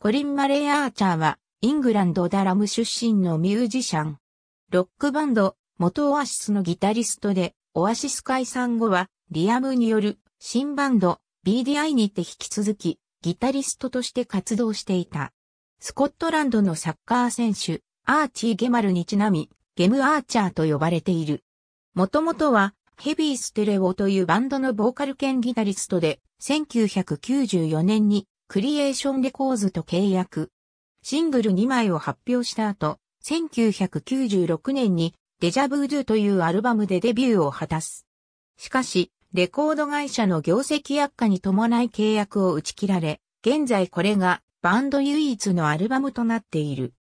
コリン・マレー・アーチャーは、イングランドダラム出身のミュージシャン。ロックバンド、元オアシスのギタリストで、オアシス解散後は、リアムによる新バンド、BDI にて引き続き、ギタリストとして活動していた。スコットランドのサッカー選手、アーチー・ゲマルにちなみ、ゲム・アーチャーと呼ばれている。もともとは、ヘビー・ステレオというバンドのボーカル兼ギタリストで、1994年にクリエーションレコーズと契約。シングル2枚を発表した後、1996年にデジャブードゥというアルバムでデビューを果たす。しかし、レコード会社の業績悪化に伴い契約を打ち切られ、現在これがバンド唯一のアルバムとなっている。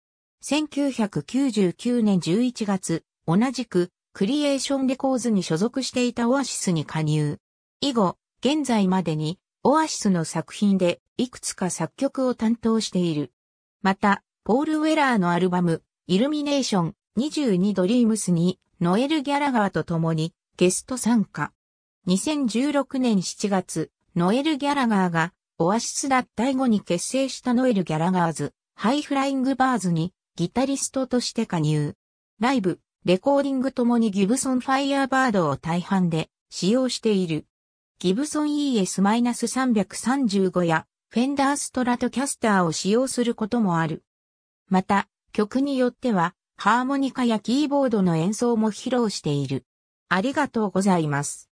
1999年11月、同じくクリエーションレコーズに所属していたオアシスに加入。以後、現在までにオアシスの作品でいくつか作曲を担当している。また、ポール・ウェラーのアルバム、イルミネーション22ドリームスに、ノエル・ギャラガーと共にゲスト参加。2016年7月、ノエル・ギャラガーが、オアシス脱退後に結成したノエル・ギャラガーズ、ハイフライング・バーズに、ギタリストとして加入。ライブ、レコーディングともにギブソン・ファイヤーバードを大半で使用している。ギブソン ES-335 やフェンダーストラトキャスターを使用することもある。また、曲によっては、ハーモニカやキーボードの演奏も披露している。ありがとうございます。